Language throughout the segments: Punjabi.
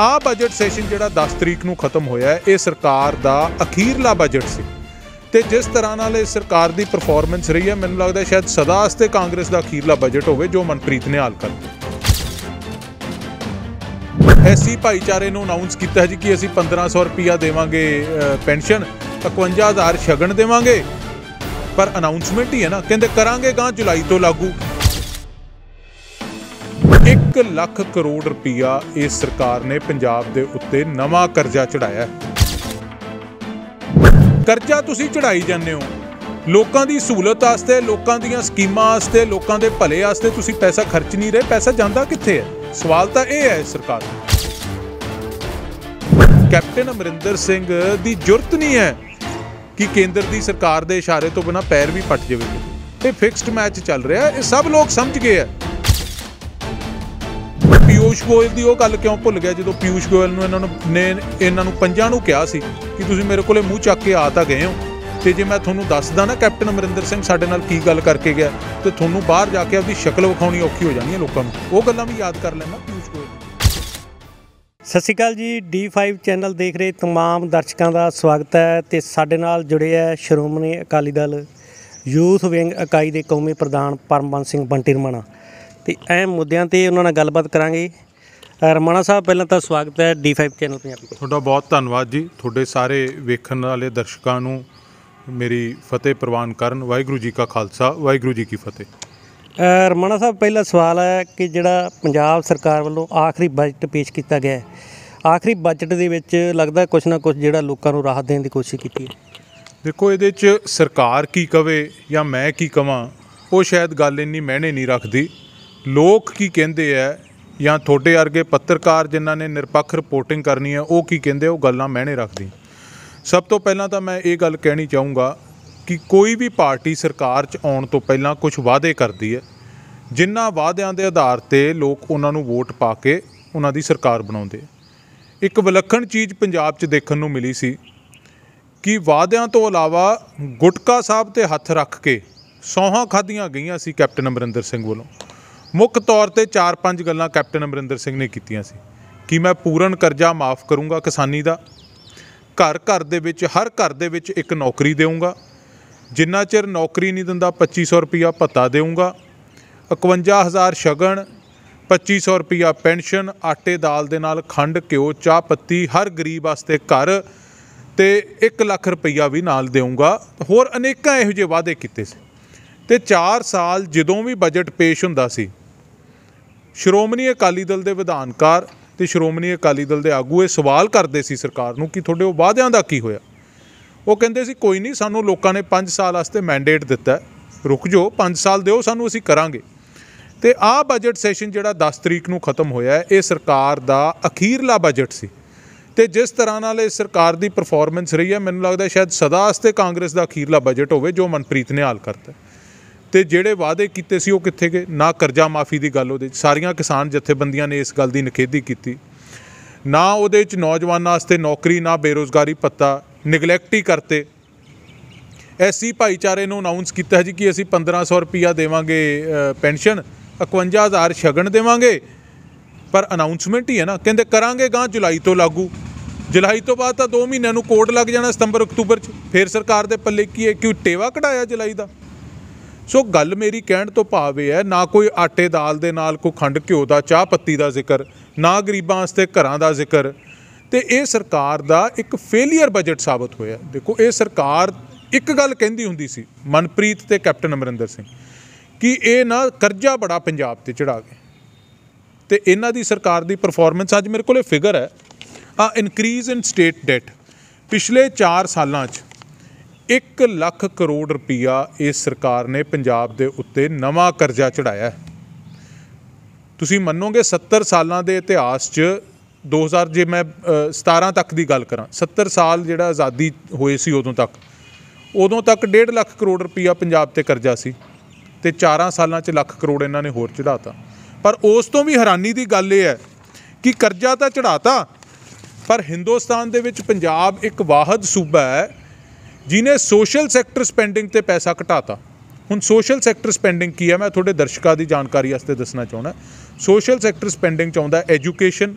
ਆ ਬਜਟ ਸੈਸ਼ਨ ਜਿਹੜਾ 10 ਤਰੀਕ ਨੂੰ ਖਤਮ ਹੋਇਆ ਇਹ ਸਰਕਾਰ ਦਾ ਅਖੀਰਲਾ ਬਜਟ ਸੀ ਤੇ ਜਿਸ ਤਰ੍ਹਾਂ ਨਾਲ ਇਹ ਸਰਕਾਰ ਦੀ ਪਰਫਾਰਮੈਂਸ ਰਹੀ ਹੈ ਮੈਨੂੰ ਲੱਗਦਾ ਸ਼ਾਇਦ ਸਦਾ ਵਾਸਤੇ ਕਾਂਗਰਸ ਦਾ ਅਖੀਰਲਾ ਬਜਟ ਹੋਵੇ ਜੋ ਮਨਪ੍ਰੀਤ ਨੇ ਹਾਲ ਕਰ ਐਸੀ ਭਾਈਚਾਰੇ ਨੂੰ ਅਨਾਉਂਸ ਕੀਤਾ ਜੀ ਕਿ ਅਸੀਂ 1500 ਰੁਪਿਆ ਦੇਵਾਂਗੇ ਪੈਨਸ਼ਨ 51000 ਸ਼ਗਨ ਦੇਵਾਂਗੇ ਪਰ ਅਨਾਉਂਸਮੈਂਟ ਹੀ ਹੈ ਨਾ ਕਹਿੰਦੇ ਕਰਾਂਗੇ ਗਾਂ ਜੁਲਾਈ ਤੋਂ ਲਾਗੂ 1 ਲੱਖ ਕਰੋੜ ਰੁਪਇਆ ਇਸ ਸਰਕਾਰ ਨੇ ਪੰਜਾਬ ਦੇ ਉੱਤੇ ਨਵਾਂ ਕਰਜ਼ਾ ਚੜਾਇਆ ਕਰਜ਼ਾ ਤੁਸੀਂ ਚੜਾਈ ਜਾਂਦੇ ਹੋ ਲੋਕਾਂ ਦੀ ਸਹੂਲਤ ਵਾਸਤੇ ਲੋਕਾਂ ਦੀਆਂ ਸਕੀਮਾਂ ਵਾਸਤੇ ਲੋਕਾਂ ਦੇ ਭਲੇ ਵਾਸਤੇ ਤੁਸੀਂ ਪੈਸਾ ਖਰਚ ਨਹੀਂ ਰਹੇ ਪੈਸਾ ਜਾਂਦਾ ਕਿੱਥੇ ਹੈ ਸਵਾਲ ਤਾਂ ਇਹ ਹੈ ਸਰਕਾਰ ਕੈਪਟਨ ਅਮਰਿੰਦਰ ਸਿੰਘ ਦੀ ਜ਼ਰੂਰਤ ਨਹੀਂ ਹੈ ਕਿ ਕੇਂਦਰ ਦੀ ਸਰਕਾਰ ਦੇ ਇਸ਼ਾਰੇ ਤੋਂ ਬਿਨਾ ਪੈਰ ਵੀ ਪੱਟ ਜਾਵੇ ਇਹ ਫਿਕਸਡ ਮੈਚ ਚੱਲ ਰਿਹਾ ਇਹ ਸਭ ਲੋਕ ਸਮਝ ਗਏ ਆ ਪਿਊਸ਼ ਗੋਇਲ ਦੀ ਉਹ ਗੱਲ ਕਿਉਂ ਭੁੱਲ ਗਿਆ ਜਦੋਂ ਪਿਊਸ਼ ਗੋਇਲ ਨੂੰ ਇਹਨਾਂ ਨੂੰ ਨੇ ਇਹਨਾਂ ਨੂੰ ਪੰਜਾਂ ਨੂੰ ਕਿਹਾ ਸੀ ਕਿ ਤੁਸੀਂ ਮੇਰੇ ਕੋਲੇ ਮੂੰਹ ਚੱਕ ਕੇ ਆ ਤਾਂ ਗਏ ਹੋ ਤੇ ਜੇ ਮੈਂ ਤੁਹਾਨੂੰ ਦੱਸਦਾ ਨਾ ਕੈਪਟਨ ਅਮਰਿੰਦਰ ਸਿੰਘ ਸਾਡੇ ਨਾਲ ਕੀ ਗੱਲ ਕਰਕੇ ਗਿਆ ਤੇ ਤੁਹਾਨੂੰ ਬਾਹਰ ਜਾ ਕੇ ਆਪਣੀ ਸ਼ਕਲ ਵਿਖਾਉਣੀ ਔਖੀ ਹੋ ਜਾਣੀ ਹੈ ਲੋਕਾਂ ਨੂੰ ਉਹ ਗੱਲਾਂ ਵੀ ਯਾਦ ਕਰ ਲੈਣਾ ਪਿਊਸ਼ ਗੋਇਲ ਸਤਿ ਸ਼੍ਰੀ ਅਕਾਲ ਜੀ D5 ਚੈਨਲ ਦੇਖ ਰਹੇ तमाम ਦਰਸ਼ਕਾਂ ਦਾ ਸਵਾਗਤ ਹੈ ਤੇ ਸਾਡੇ ਨਾਲ ਜੁੜੇ ਹੈ ਸ਼੍ਰੋਮਣੀ ਅਕਾਲੀ ਦਲ ਯੂਥ ਵਿੰਗ ਇਕਾਈ ਦੇ ਕੌਮੀ ਪ੍ਰਧਾਨ ਪਰਮਬੰਸ ਸਿੰਘ ਬੰਟੀਰਮਣਾ ਤੇ ਅਹਿਮ ਮੁੱਦਿਆਂ ਤੇ ਉਹਨਾਂ ਨਾਲ ਗੱਲਬਾਤ ਕਰਾਂਗੇ ਰਮਣਾ ਸਾਹਿਬ ਪਹਿਲਾਂ ਤਾਂ ਸਵਾਗਤ ਹੈ D5 ਚੈਨਲ ਪੰਜਾਬੀ ਦਾ। ਤੁਹਾਡਾ ਬਹੁਤ ਧੰਨਵਾਦ ਜੀ ਤੁਹਾਡੇ ਸਾਰੇ ਵੇਖਣ ਵਾਲੇ ਦਰਸ਼ਕਾਂ ਨੂੰ ਮੇਰੀ ਫਤਿਹ ਪ੍ਰਵਾਨ ਕਰਨ ਵਾਹਿਗੁਰੂ ਜੀ ਕਾ ਖਾਲਸਾ ਵਾਹਿਗੁਰੂ ਜੀ ਕੀ ਫਤਿਹ ਰਮਣਾ ਸਾਹਿਬ ਪਹਿਲਾ ਸਵਾਲ ਹੈ ਕਿ ਜਿਹੜਾ ਪੰਜਾਬ ਸਰਕਾਰ ਵੱਲੋਂ ਆਖਰੀ ਬਜਟ ਪੇਸ਼ ਕੀਤਾ ਗਿਆ ਹੈ ਆਖਰੀ ਬਜਟ ਦੇ ਵਿੱਚ ਲੱਗਦਾ ਕੁਝ ਨਾ ਕੁਝ ਜਿਹੜਾ ਲੋਕਾਂ ਨੂੰ ਰਾਹਤ ਦੇਣ ਦੀ ਕੋਸ਼ਿਸ਼ ਕੀਤੀ ਹੈ ਦੇਖੋ ਇਹਦੇ 'ਚ ਸਰਕਾਰ ਕੀ ਕਵੇ ਜਾਂ ਮੈਂ ਕੀ ਕਵਾਂ ਉਹ ਸ਼ਾਇਦ ਗੱਲ ਇੰਨੀ ਮਹਿਣੇ ਨਹੀਂ ਰੱਖਦੀ ਲੋਕ ਕੀ ਕਹਿੰਦੇ ਆ ਜਾਂ ਤੁਹਾਡੇ ਵਰਗੇ ਪੱਤਰਕਾਰ ਜਿਨ੍ਹਾਂ ਨੇ ਨਿਰਪੱਖ ਰਿਪੋਰਟਿੰਗ ਕਰਨੀ ਹੈ ਉਹ ਕੀ ਕਹਿੰਦੇ ਉਹ ਗੱਲਾਂ ਮੈਨੇ ਰੱਖਦੀ ਸਭ ਤੋਂ ਪਹਿਲਾਂ ਤਾਂ ਮੈਂ ਇਹ ਗੱਲ ਕਹਿਣੀ ਚਾਹੂੰਗਾ ਕਿ ਕੋਈ ਵੀ ਪਾਰਟੀ ਸਰਕਾਰ 'ਚ ਆਉਣ ਤੋਂ ਪਹਿਲਾਂ ਕੁਝ ਵਾਅਦੇ ਕਰਦੀ ਹੈ ਜਿਨ੍ਹਾਂ ਵਾਅਦਿਆਂ ਦੇ ਆਧਾਰ ਤੇ ਲੋਕ ਉਹਨਾਂ ਨੂੰ ਵੋਟ ਪਾ ਕੇ ਉਹਨਾਂ ਦੀ ਸਰਕਾਰ ਬਣਾਉਂਦੇ ਇੱਕ ਵਿਲੱਖਣ ਚੀਜ਼ ਪੰਜਾਬ 'ਚ ਦੇਖਣ ਨੂੰ ਮਿਲੀ ਸੀ ਕਿ ਵਾਅਦਿਆਂ ਤੋਂ ਇਲਾਵਾ ਗੁਟਕਾ ਸਾਹਿਬ ਤੇ ਹੱਥ ਰੱਖ ਕੇ ਸੌਹਾਂ ਖਾਧੀਆਂ ਗਈਆਂ ਸੀ ਕੈਪਟਨ ਅਮਰਿੰਦਰ ਸਿੰਘ ਵੱਲੋਂ ਮੁੱਖ ਤੌਰ ਤੇ 4-5 ਗੱਲਾਂ ਕੈਪਟਨ ਅਮਰਿੰਦਰ ਸਿੰਘ ਨੇ ਕੀਤੀਆਂ ਸੀ ਕਿ ਮੈਂ ਪੂਰਨ ਕਰਜ਼ਾ ਮਾਫ ਕਰੂੰਗਾ ਕਿਸਾਨੀ ਦਾ ਘਰ ਘਰ ਦੇ ਵਿੱਚ ਹਰ ਘਰ ਦੇ ਵਿੱਚ ਇੱਕ ਨੌਕਰੀ ਦੇਵਾਂਗਾ ਜਿੰਨਾ ਚਿਰ ਨੌਕਰੀ ਨਹੀਂ ਦਿੰਦਾ 2500 ਰੁਪਿਆ ਭੱਤਾ ਦੇਵਾਂਗਾ 51000 ਸ਼ਗਨ 2500 ਰੁਪਿਆ ਪੈਨਸ਼ਨ ਆਟੇ ਦਾਲ ਦੇ ਨਾਲ ਖੰਡ ਕਿਉ ਚਾਹ ਪੱਤੀ ਹਰ ਗਰੀਬ ਵਾਸਤੇ ਘਰ ਤੇ 1 ਲੱਖ ਰੁਪਿਆ ਵੀ ਨਾਲ ਦੇਵਾਂਗਾ ਹੋਰ ਅਨੇਕਾਂ ਇਹੋ ਜਿਹੇ ਵਾਅਦੇ ਕੀਤੇ ਸੀ ਤੇ 4 ਸਾਲ ਜਦੋਂ ਵੀ ਬਜਟ ਪੇਸ਼ ਹੁੰਦਾ ਸੀ ਸ਼੍ਰੋਮਣੀ ਅਕਾਲੀ ਦਲ ਦੇ ਵਿਧਾਨਕਾਰ ਤੇ ਸ਼੍ਰੋਮਣੀ ਅਕਾਲੀ ਦਲ ਦੇ ਆਗੂ ਇਹ ਸਵਾਲ ਕਰਦੇ ਸੀ ਸਰਕਾਰ ਨੂੰ ਕਿ ਤੁਹਾਡੇ ਉਹ ਵਾਅਦਿਆਂ ਦਾ ਕੀ ਹੋਇਆ ਉਹ ਕਹਿੰਦੇ ਸੀ ਕੋਈ ਨਹੀਂ ਸਾਨੂੰ ਲੋਕਾਂ ਨੇ 5 ਸਾਲ ਵਾਸਤੇ ਮੈਂਡੇਟ ਦਿੱਤਾ ਰੁਕ ਜੋ 5 ਸਾਲ ਦਿਓ ਸਾਨੂੰ ਅਸੀਂ ਕਰਾਂਗੇ ਤੇ ਆ ਬਜਟ ਸੈਸ਼ਨ ਜਿਹੜਾ 10 ਤਰੀਕ ਨੂੰ ਖਤਮ ਹੋਇਆ ਇਹ ਸਰਕਾਰ ਦਾ ਅਖੀਰਲਾ ਬਜਟ ਸੀ ਤੇ ਜਿਸ ਤਰ੍ਹਾਂ ਨਾਲ ਇਹ ਸਰਕਾਰ ਦੀ ਪਰਫਾਰਮੈਂਸ ਰਹੀ ਹੈ ਮੈਨੂੰ ਲੱਗਦਾ ਸ਼ਾਇਦ ਸਦਾ ਵਾਸਤੇ ਕਾਂਗਰਸ ਦਾ ਅਖੀਰਲਾ ਬਜਟ ਹੋਵੇ ਜੋ ਮਨਪ੍ਰੀਤ ਨੇ ਹਾਲ ਕਰਤਾ ਤੇ ਜਿਹੜੇ ਵਾਅਦੇ ਕੀਤੇ ਸੀ ਉਹ ਕਿੱਥੇ ਗਏ ਨਾ ਕਰਜ਼ਾ ਮਾਫੀ ਦੀ ਗੱਲ ਉਹਦੇ ਸਾਰੀਆਂ ਕਿਸਾਨ ਜਥੇਬੰਦੀਆਂ ਨੇ ਇਸ ਗੱਲ ਦੀ ਨਿਖੇਧੀ ਕੀਤੀ ਨਾ ਉਹਦੇ ਵਿੱਚ ਨੌਜਵਾਨਾਂ ਵਾਸਤੇ ਨੌਕਰੀ ਨਾ ਬੇਰੋਜ਼ਗਾਰੀ ਪੱਤਾ ਨਿਗਲੈਕਟ ਹੀ ਕਰਤੇ ਐਸੀ ਭਾਈਚਾਰੇ ਨੂੰ ਅਨਾਉਂਸ ਕੀਤਾ ਹੈ ਜੀ ਕਿ ਅਸੀਂ 1500 ਰੁਪਿਆ ਦੇਵਾਂਗੇ ਪੈਨਸ਼ਨ 51000 ਛਗਣ ਦੇਵਾਂਗੇ ਪਰ ਅਨਾਉਂਸਮੈਂਟ ਹੀ ਹੈ ਨਾ ਕਹਿੰਦੇ ਕਰਾਂਗੇ ਗਾਂ ਜੁਲਾਈ ਤੋਂ ਲਾਗੂ ਜੁਲਾਈ ਤੋਂ ਬਾਅਦ ਤਾਂ 2 ਮਹੀਨਿਆਂ ਨੂੰ ਕੋਡ ਲੱਗ ਜਾਣਾ ਸਤੰਬਰ ਅਕਤੂਬਰ ਚ ਫੇਰ ਸਰਕਾਰ ਦੇ ਪੱਲੇ ਕੀ ਹੈ ਕਿ ਟੇਵਾ ਕਢਾਇਆ ਜੁਲਾਈ ਦਾ ਸੋ ਗੱਲ ਮੇਰੀ ਕਹਿਣ ਤੋਂ ਭਾਵੇਂ ਹੈ ਨਾ ਕੋਈ ਆਟੇ ਦਾਲ ਦੇ ਨਾਲ ਕੋ ਖੰਡ ਘਿਓ ਦਾ ਚਾਹ ਪੱਤੀ ਦਾ ਜ਼ਿਕਰ ਨਾ ਗਰੀਬਾਂ ਵਾਸਤੇ ਘਰਾਂ ਦਾ ਜ਼ਿਕਰ ਤੇ ਇਹ ਸਰਕਾਰ ਦਾ ਇੱਕ ਫੇਲਿਅਰ ਬਜਟ ਸਾਬਤ ਹੋਇਆ ਦੇਖੋ ਇਹ ਸਰਕਾਰ ਇੱਕ ਗੱਲ ਕਹਿੰਦੀ ਹੁੰਦੀ ਸੀ ਮਨਪ੍ਰੀਤ ਤੇ ਕੈਪਟਨ ਅਮਰਿੰਦਰ ਸਿੰਘ ਕਿ ਇਹ ਨਾ ਕਰਜ਼ਾ ਬੜਾ ਪੰਜਾਬ ਤੇ ਚੜਾ ਗਏ ਤੇ ਇਹਨਾਂ ਦੀ ਸਰਕਾਰ ਦੀ ਪਰਫਾਰਮੈਂਸ ਅੱਜ ਮੇਰੇ ਕੋਲੇ ਫਿਗਰ ਹੈ ਆ ਇਨਕਰੀਜ਼ ਇਨ ਸਟੇਟ ਡੈਟ ਪਿਛਲੇ 4 ਸਾਲਾਂ 'ਚ 1 ਲੱਖ ਕਰੋੜ ਰੁਪਇਆ ਇਸ ਸਰਕਾਰ ਨੇ ਪੰਜਾਬ ਦੇ ਉੱਤੇ ਨਵਾਂ ਕਰਜ਼ਾ ਚੜਾਇਆ ਹੈ ਤੁਸੀਂ ਮੰਨੋਗੇ 70 ਸਾਲਾਂ ਦੇ ਇਤਿਹਾਸ 'ਚ 2000 ਜੇ ਮੈਂ 17 ਤੱਕ ਦੀ ਗੱਲ ਕਰਾਂ 70 ਸਾਲ ਜਿਹੜਾ ਆਜ਼ਾਦੀ ਹੋਏ ਸੀ ਉਦੋਂ ਤੱਕ ਉਦੋਂ ਤੱਕ 1.5 ਲੱਖ ਕਰੋੜ ਰੁਪਇਆ ਪੰਜਾਬ ਤੇ ਕਰਜ਼ਾ ਸੀ ਤੇ 4 ਸਾਲਾਂ 'ਚ ਲੱਖ ਕਰੋੜ ਇਹਨਾਂ ਨੇ ਹੋਰ ਚੜਾਤਾ ਪਰ ਉਸ ਤੋਂ ਵੀ ਹੈਰਾਨੀ ਦੀ ਗੱਲ ਇਹ ਹੈ ਕਿ ਕਰਜ਼ਾ ਤਾਂ ਚੜਾਤਾ ਪਰ ਹਿੰਦੁਸਤਾਨ ਦੇ ਵਿੱਚ ਪੰਜਾਬ ਇੱਕ ਵਾਹਦ ਸੂਬਾ ਹੈ ਜਿਨੇ ਸੋਸ਼ਲ ਸੈਕਟਰ ਸਪੈਂਡਿੰਗ ਤੇ ਪੈਸਾ ਘਟਾਤਾ ਹੁਣ ਸੋਸ਼ਲ ਸੈਕਟਰ ਸਪੈਂਡਿੰਗ ਕੀ ਹੈ ਮੈਂ ਤੁਹਾਡੇ ਦਰਸ਼ਕਾਂ ਦੀ ਜਾਣਕਾਰੀ ਵਾਸਤੇ ਦੱਸਣਾ ਚਾਹੁੰਦਾ ਸੋਸ਼ਲ ਸੈਕਟਰ ਸਪੈਂਡਿੰਗ ਚਾਹੁੰਦਾ ਐਜੂਕੇਸ਼ਨ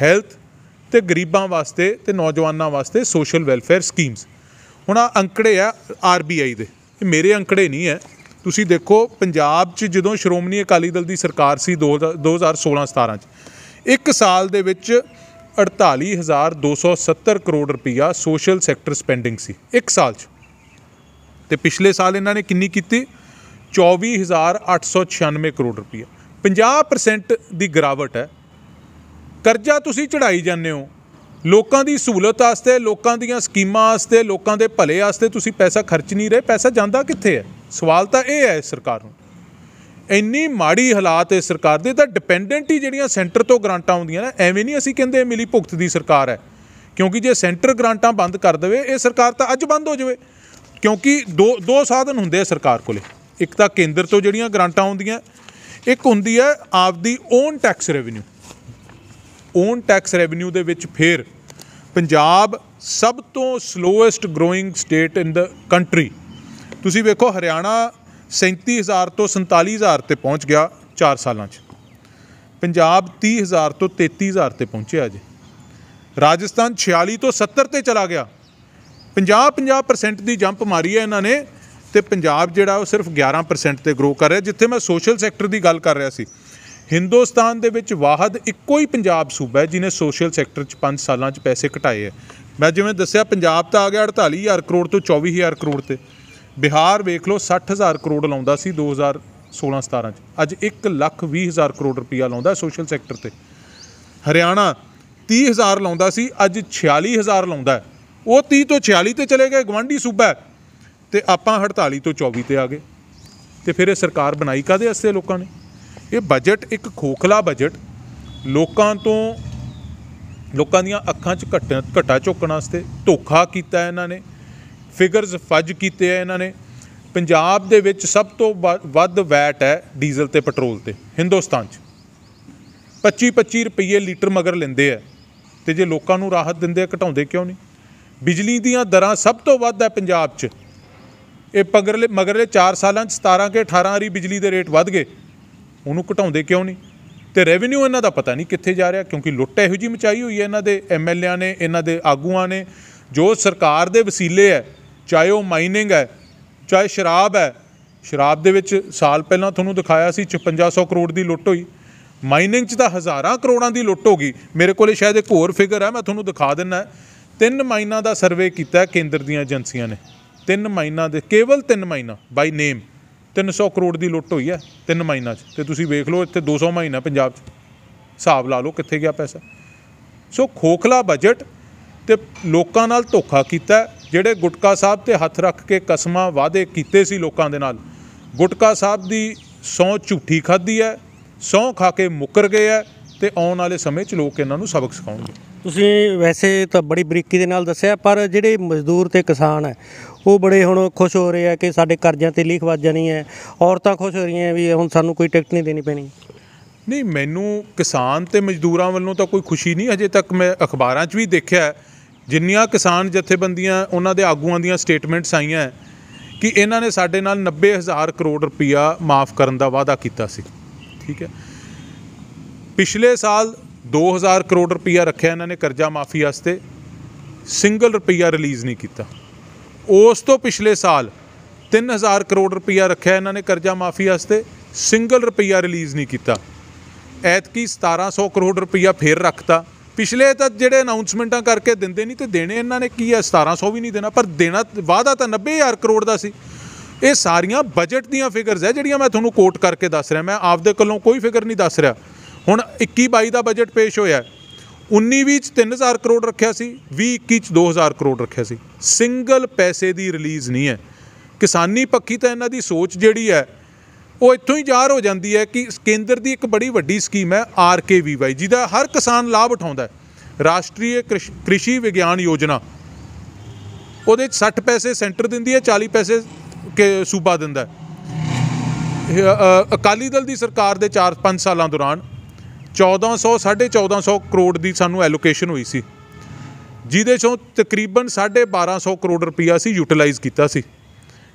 ਹੈਲਥ ਤੇ ਗਰੀਬਾਂ ਵਾਸਤੇ ਤੇ ਨੌਜਵਾਨਾਂ ਵਾਸਤੇ ਸੋਸ਼ਲ ਵੈਲਫੇਅਰ ਸਕੀਮਸ ਹੁਣ ਆ ਅੰਕੜੇ ਆ ਆਰਬੀਆਈ ਦੇ ਇਹ ਮੇਰੇ ਅੰਕੜੇ ਨਹੀਂ ਹੈ ਤੁਸੀਂ ਦੇਖੋ ਪੰਜਾਬ 'ਚ ਜਦੋਂ ਸ਼੍ਰੋਮਣੀ ਅਕਾਲੀ ਦਲ ਦੀ ਸਰਕਾਰ ਸੀ 2016-17 'ਚ ਇੱਕ ਸਾਲ ਦੇ ਵਿੱਚ 48270 ਕਰੋੜ ਰੁਪਈਆ ਸੋਸ਼ਲ ਸੈਕਟਰ ਸਪੈਂਡਿੰਗ ਸੀ ਇੱਕ ਸਾਲ 'ਚ ਤੇ ਪਿਛਲੇ ਸਾਲ ਇਹਨਾਂ ਨੇ ਕਿੰਨੀ ਕੀਤੀ 24896 ਕਰੋੜ ਰੁਪਈਆ 50% ਦੀ ਗਿਰਾਵਟ ਹੈ ਕਰਜ਼ਾ ਤੁਸੀਂ ਚੜਾਈ ਜਾਂਦੇ ਹੋ ਲੋਕਾਂ ਦੀ ਸਹੂਲਤ ਵਾਸਤੇ ਲੋਕਾਂ ਦੀਆਂ ਸਕੀਮਾਂ ਵਾਸਤੇ ਲੋਕਾਂ ਦੇ ਭਲੇ ਵਾਸਤੇ ਤੁਸੀਂ ਪੈਸਾ ਖਰਚ ਨਹੀਂ ਰਹੇ ਪੈਸਾ ਜਾਂਦਾ ਕਿੱਥੇ ਹੈ ਸਵਾਲ ਤਾਂ ਇਹ ਹੈ ਸਰਕਾਰ ਨੂੰ ਇੰਨੀ ਮਾੜੀ ਹਾਲਾਤ ਹੈ ਸਰਕਾਰ ਦੇ ਤਾਂ ਡਿਪੈਂਡੈਂਟ ਹੀ ਜਿਹੜੀਆਂ ਸੈਂਟਰ ਤੋਂ ਗ੍ਰਾਂਟਾਂ ਆਉਂਦੀਆਂ ਨੇ ਐਵੇਂ ਨਹੀਂ ਅਸੀਂ ਕਹਿੰਦੇ ਮਿਲੀ ਭੁਗਤ ਦੀ ਸਰਕਾਰ ਹੈ ਕਿਉਂਕਿ ਜੇ ਸੈਂਟਰ ਗ੍ਰਾਂਟਾਂ ਬੰਦ ਕਰ ਦੇਵੇ ਇਹ ਸਰਕਾਰ ਤਾਂ ਅੱਜ ਬੰਦ ਹੋ ਜਾਵੇ ਕਿਉਂਕਿ ਦੋ ਦੋ ਸਾਧਨ ਹੁੰਦੇ ਆ ਸਰਕਾਰ ਕੋਲੇ ਇੱਕ ਤਾਂ ਕੇਂਦਰ ਤੋਂ ਜਿਹੜੀਆਂ ਗ੍ਰਾਂਟਾਂ ਆਉਂਦੀਆਂ ਇੱਕ ਹੁੰਦੀ ਹੈ ਆਪਦੀ own tax revenue own tax revenue ਦੇ ਵਿੱਚ ਫੇਰ ਪੰਜਾਬ ਸਭ ਤੋਂ slowest growing state in the country ਤੁਸੀਂ ਵੇਖੋ ਹਰਿਆਣਾ 37000 ਤੋਂ 47000 ਤੇ ਪਹੁੰਚ ਗਿਆ 4 ਸਾਲਾਂ 'ਚ ਪੰਜਾਬ 30000 ਤੋਂ 33000 ਤੇ ਪਹੁੰਚਿਆ ਜੀ ਰਾਜਸਥਾਨ 46 ਤੋਂ 70 ਤੇ ਚਲਾ ਗਿਆ 50-50% ਦੀ ਜੰਪ ਮਾਰੀ ਹੈ ਇਹਨਾਂ ਨੇ ਤੇ ਪੰਜਾਬ ਜਿਹੜਾ ਉਹ ਸਿਰਫ 11% ਤੇ ਗਰੋ ਕਰ ਰਿਹਾ ਜਿੱਥੇ ਮੈਂ ਸੋਸ਼ਲ ਸੈਕਟਰ ਦੀ ਗੱਲ ਕਰ ਰਿਹਾ ਸੀ ਹਿੰਦੁਸਤਾਨ ਦੇ ਵਿੱਚ ਵਾਹਦ ਇੱਕੋ ਹੀ ਪੰਜਾਬ ਸੂਬਾ ਹੈ ਜਿਨੇ ਸੋਸ਼ਲ ਸੈਕਟਰ 'ਚ 5 ਸਾਲਾਂ 'ਚ ਪੈਸੇ ਘਟਾਏ ਹੈ ਮੈਂ ਜਿਵੇਂ ਦੱਸਿਆ ਪੰਜਾਬ ਤਾਂ ਆ ਗਿਆ 48000 ਕਰੋੜ ਤੋਂ 24000 ਕਰੋੜ ਤੇ ਬਿਹਾਰ ਵੇਖ ਲਓ 60000 ਕਰੋੜ ਲਾਉਂਦਾ ਸੀ 2016-17 ਚ ਅੱਜ 1 ਲੱਖ 20000 ਕਰੋੜ ਰੁਪਇਆ ਲਾਉਂਦਾ ਸੋਸ਼ਲ ਸੈਕਟਰ ਤੇ ਹਰਿਆਣਾ 30000 ਲਾਉਂਦਾ ਸੀ ਅੱਜ 46000 ਲਾਉਂਦਾ ਉਹ 30 ਤੋਂ 46 ਤੇ ਚਲੇ ਗਏ ਗਵਾਂਢੀ ਸੂਬਾ ਤੇ ਆਪਾਂ 48 ਤੋਂ 24 ਤੇ ਆ ਗਏ ਤੇ ਫਿਰ ਇਹ ਸਰਕਾਰ ਬਣਾਈ ਕਾਦੇ ਵਾਸਤੇ ਲੋਕਾਂ ਨੇ ਇਹ ਬਜਟ ਇੱਕ ਖੋਖਲਾ ਬਜਟ ਲੋਕਾਂ ਤੋਂ ਲੋਕਾਂ ਦੀਆਂ ਅੱਖਾਂ 'ਚ ਘਟਾ ਝੋਕਣ ਵਾਸਤੇ ਧੋਖਾ ਕੀਤਾ ਇਹਨਾਂ ਨੇ ਫਿਗਰਸ ਫੱਜ ਕੀਤੇ ਆ ਇਹਨਾਂ ਨੇ ਪੰਜਾਬ ਦੇ ਵਿੱਚ ਸਭ ਤੋਂ ਵੱਧ ਵੈਟ ਹੈ ਡੀਜ਼ਲ ਤੇ ਪੈਟਰੋਲ ਤੇ ਹਿੰਦੁਸਤਾਨ 'ਚ 25-25 ਰੁਪਏ ਲੀਟਰ ਮਗਰ ਲੈਂਦੇ ਆ ਤੇ ਜੇ ਲੋਕਾਂ ਨੂੰ ਰਾਹਤ ਦਿੰਦੇ ਆ ਘਟਾਉਂਦੇ ਕਿਉਂ ਨਹੀਂ ਬਿਜਲੀ ਦੀਆਂ ਦਰਾਂ ਸਭ ਤੋਂ ਵੱਧ ਹੈ ਪੰਜਾਬ 'ਚ ਇਹ ਪਗਰਲੇ ਮਗਰਲੇ 4 ਸਾਲਾਂ 'ਚ 17 ਕੇ 18 ਆਰੀ ਬਿਜਲੀ ਦੇ ਰੇਟ ਵੱਧ ਗਏ ਉਹਨੂੰ ਘਟਾਉਂਦੇ ਕਿਉਂ ਨਹੀਂ ਤੇ ਰੈਵਨਿਊ ਇਹਨਾਂ ਦਾ ਪਤਾ ਨਹੀਂ ਕਿੱਥੇ ਜਾ ਰਿਹਾ ਕਿਉਂਕਿ ਲੁੱਟ ਇਹੋ ਜੀ ਮਚਾਈ ਹੋਈ ਹੈ ਇਹਨਾਂ ਦੇ ਐਮਐਲਏਆਂ ਨੇ ਇਹਨਾਂ ਦੇ ਆਗੂਆਂ ਨੇ ਜੋ ਸਰਕਾਰ ਦੇ ਵਸੀਲੇ ਹੈ ਚਾਹੇ ਉਹ ਮਾਈਨਿੰਗ ਹੈ ਚਾਹੇ ਸ਼ਰਾਬ ਹੈ ਸ਼ਰਾਬ ਦੇ ਵਿੱਚ ਸਾਲ ਪਹਿਲਾਂ ਤੁਹਾਨੂੰ ਦਿਖਾਇਆ ਸੀ 5500 ਕਰੋੜ ਦੀ ਲੁੱਟ ਹੋਈ ਮਾਈਨਿੰਗ 'ਚ ਤਾਂ ਹਜ਼ਾਰਾਂ ਕਰੋੜਾਂ ਦੀ ਲੁੱਟ ਹੋ ਗਈ ਮੇਰੇ ਕੋਲੇ ਸ਼ਾਇਦ ਇੱਕ ਹੋਰ ਫਿਗਰ ਹੈ ਮੈਂ ਤੁਹਾਨੂੰ ਦਿਖਾ ਦਿੰਨਾ ਤਿੰਨ ਮਾਈਨਾਂ ਦਾ ਸਰਵੇ ਕੀਤਾ ਕੇਂਦਰ ਦੀਆਂ ਏਜੰਸੀਆਂ ਨੇ ਤਿੰਨ ਮਾਈਨਾਂ ਦੇ ਕੇਵਲ ਤਿੰਨ ਮਾਈਨਾ ਬਾਈ ਨੇਮ 300 ਕਰੋੜ ਦੀ ਲੁੱਟ ਹੋਈ ਹੈ ਤਿੰਨ ਮਾਈਨਾਂ 'ਚ ਤੇ ਤੁਸੀਂ ਵੇਖ ਲਓ ਇੱਥੇ 200 ਮਾਈਨਾ ਪੰਜਾਬ 'ਚ ਹਿਸਾਬ ਲਾ ਲਓ ਕਿੱਥੇ ਗਿਆ ਪੈਸਾ ਸੋ ਖੋਖਲਾ ਬਜਟ ਤੇ ਲੋਕਾਂ ਨਾਲ ਧੋਖਾ ਕੀਤਾ ਜਿਹੜੇ ਗੁਟਕਾ ਸਾਹਿਬ ਤੇ ਹੱਥ ਰੱਖ ਕੇ ਕਸਮਾਂ ਵਾਅਦੇ ਕੀਤੇ ਸੀ ਲੋਕਾਂ ਦੇ ਨਾਲ ਗੁਟਕਾ ਸਾਹਿਬ ਦੀ ਸੌ ਝੂਠੀ ਖਾਦੀ ਹੈ ਸੌ ਖਾ ਕੇ ਮੁੱਕਰ ਗਏ ਹੈ ਤੇ ਆਉਣ ਵਾਲੇ ਸਮੇਂ 'ਚ ਲੋਕ ਇਹਨਾਂ ਨੂੰ ਸਬਕ ਸਿਖਾਉਣਗੇ ਤੁਸੀਂ ਵੈਸੇ ਤਾਂ ਬੜੀ ਬਰੀਕੀ ਦੇ ਨਾਲ ਦੱਸਿਆ ਪਰ ਜਿਹੜੇ ਮਜ਼ਦੂਰ ਤੇ ਕਿਸਾਨ ਹੈ ਉਹ ਬੜੇ ਹੁਣ ਖੁਸ਼ ਹੋ ਰਹੇ ਆ ਕਿ ਸਾਡੇ ਕਰਜ਼ਿਆਂ ਤੇ ਲੀਖ ਵੱਜ ਜਾਣੀ ਹੈ ਔਰਤਾਂ ਖੁਸ਼ ਹੋ ਰਹੀਆਂ ਵੀ ਹੁਣ ਸਾਨੂੰ ਕੋਈ ਟਿਕਟ ਨਹੀਂ ਦੇਣੀ ਪੈਣੀ ਨਹੀਂ ਮੈਨੂੰ ਕਿਸਾਨ ਤੇ ਮਜ਼ਦੂਰਾਂ ਵੱਲੋਂ ਤਾਂ ਕੋਈ ਖੁਸ਼ੀ ਨਹੀਂ ਅਜੇ ਤੱਕ ਮੈਂ ਅਖਬਾਰਾਂ 'ਚ ਵੀ ਦੇਖਿਆ ਜਿੰਨੀਆਂ ਕਿਸਾਨ ਜਥੇਬੰਦੀਆਂ ਉਹਨਾਂ ਦੇ ਆਗੂਆਂ ਦੀਆਂ ਸਟੇਟਮੈਂਟਸ ਆਈਆਂ ਕਿ ਇਹਨਾਂ ਨੇ ਸਾਡੇ ਨਾਲ 90000 ਕਰੋੜ ਰੁਪਇਆ ਮਾਫ ਕਰਨ ਦਾ ਵਾਅਦਾ ਕੀਤਾ ਸੀ ਠੀਕ ਹੈ ਪਿਛਲੇ ਸਾਲ 2000 ਕਰੋੜ ਰੁਪਇਆ ਰੱਖਿਆ ਇਹਨਾਂ ਨੇ ਕਰਜ਼ਾ ਮਾਫੀ ਵਾਸਤੇ ਸਿੰਗਲ ਰੁਪਇਆ ਰਿਲੀਜ਼ ਨਹੀਂ ਕੀਤਾ ਉਸ ਤੋਂ ਪਿਛਲੇ ਸਾਲ 3000 ਕਰੋੜ ਰੁਪਇਆ ਰੱਖਿਆ ਇਹਨਾਂ ਨੇ ਕਰਜ਼ਾ ਮਾਫੀ ਵਾਸਤੇ ਸਿੰਗਲ ਰੁਪਇਆ ਰਿਲੀਜ਼ ਨਹੀਂ ਕੀਤਾ ਐਤਕੀ 1700 ਕਰੋੜ ਰੁਪਇਆ ਫੇਰ ਰੱਖਤਾ ਪਿਛਲੇ ਤਾਂ ਜਿਹੜੇ ਅਨਾਉਂਸਮੈਂਟਾਂ ਕਰਕੇ ਦਿੰਦੇ ਨਹੀਂ ਤੇ ਦੇਣੇ ਇਹਨਾਂ ਨੇ ਕੀ ਆ 1700 ਵੀ ਨਹੀਂ ਦੇਣਾ ਪਰ ਦੇਣਾ ਵਾਅਦਾ ਤਾਂ 90000 ਕਰੋੜ ਦਾ ਸੀ ਇਹ ਸਾਰੀਆਂ ਬਜਟ ਦੀਆਂ ਫਿਗਰਸ ਹੈ ਜਿਹੜੀਆਂ ਮੈਂ ਤੁਹਾਨੂੰ ਕੋਟ ਕਰਕੇ ਦੱਸ ਰਿਹਾ ਮੈਂ ਆਪਦੇ ਕੋਲੋਂ ਕੋਈ ਫਿਗਰ ਨਹੀਂ ਦੱਸ ਰਿਹਾ ਹੁਣ 21 22 ਦਾ ਬਜਟ ਪੇਸ਼ ਹੋਇਆ 19 ਵਿੱਚ 3000 ਕਰੋੜ ਰੱਖਿਆ ਸੀ 20 21 ਚ 2000 ਕਰੋੜ ਰੱਖਿਆ ਸੀ ਸਿੰਗਲ ਪੈਸੇ ਦੀ ਰਿਲੀਜ਼ ਨਹੀਂ ਹੈ ਕਿਸਾਨੀ ਪੱਖੀ ਤਾਂ ਇਹਨਾਂ ਦੀ ਸੋਚ ਜਿਹੜੀ ਹੈ ਉਹ ਇੱਥੋਂ ਹੀ ਜ਼ਾਹਰ ਹੋ ਜਾਂਦੀ ਹੈ ਕਿ ਕੇਂਦਰ ਦੀ ਇੱਕ ਬੜੀ ਵੱਡੀ ਸਕੀਮ ਹੈ ਆਰਕੇਵੀਵਾਈ ਜਿਹਦਾ ਹਰ ਕਿਸਾਨ ਲਾਭ ਉਠਾਉਂਦਾ ਹੈ ਰਾਸ਼ਟਰੀ ਕ੍ਰਿਸ਼ੀ ਵਿਗਿਆਨ ਯੋਜਨਾ ਉਹਦੇ 60 ਪੈਸੇ ਸੈਂਟਰ ਦਿੰਦੀ ਹੈ 40 ਪੈਸੇ ਸੂਬਾ ਦਿੰਦਾ ਅਕਾਲੀ ਦਲ ਦੀ ਸਰਕਾਰ ਦੇ 4-5 ਸਾਲਾਂ ਦੌਰਾਨ 1400 1450 ਕਰੋੜ ਦੀ ਸਾਨੂੰ ਐਲੋਕੇਸ਼ਨ ਹੋਈ ਸੀ ਜਿਹਦੇ ਚੋਂ ਤਕਰੀਬਨ 1250 ਕਰੋੜ ਰੁਪਈਆ ਸੀ ਯੂਟਿਲਾਈਜ਼ ਕੀਤਾ ਸੀ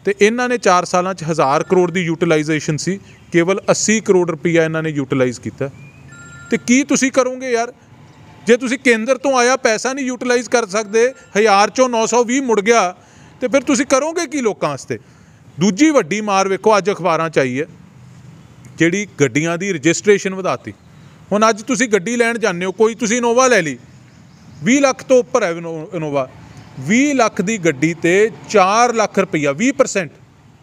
ਤੇ ਇਹਨਾਂ ਨੇ 4 ਸਾਲਾਂ 'ਚ 1000 ਕਰੋੜ ਦੀ ਯੂਟਿਲਾਈਜੇਸ਼ਨ ਸੀ ਕੇਵਲ 80 ਕਰੋੜ ਰੁਪਈਆ ਇਹਨਾਂ ਨੇ ਯੂਟਿਲਾਈਜ਼ ਕੀਤਾ ਤੇ ਕੀ ਤੁਸੀਂ ਕਰੋਗੇ ਯਾਰ ਜੇ ਤੁਸੀਂ ਕੇਂਦਰ ਤੋਂ ਆਇਆ ਪੈਸਾ ਨਹੀਂ ਯੂਟਿਲਾਈਜ਼ ਕਰ ਸਕਦੇ 1000 ਚੋਂ 920 ਮੁੜ ਗਿਆ ਤੇ ਫਿਰ ਤੁਸੀਂ ਕਰੋਗੇ ਕੀ ਲੋਕਾਂ ਵਾਸਤੇ ਦੂਜੀ ਵੱਡੀ ਮਾਰ ਵੇਖੋ ਅੱਜ ਅਖਬਾਰਾਂ 'ਚ ਆਈ ਹੈ ਜਿਹੜੀ ਗੱਡੀਆਂ ਦੀ ਰਜਿਸਟ੍ਰੇਸ਼ਨ ਵਧਾਤੀ ਹੁਣ ਅੱਜ ਤੁਸੀਂ ਗੱਡੀ ਲੈਣ ਜਾਂਦੇ ਹੋ ਕੋਈ ਤੁਸੀਂ ਇਨੋਵਾ ਲੈ ਲਈ 20 ਲੱਖ ਤੋਂ ਉੱਪਰ ਹੈ ਇਨੋਵਾ 20 ਲੱਖ ਦੀ ਗੱਡੀ ਤੇ 4 ਲੱਖ ਰੁਪਈਆ 20%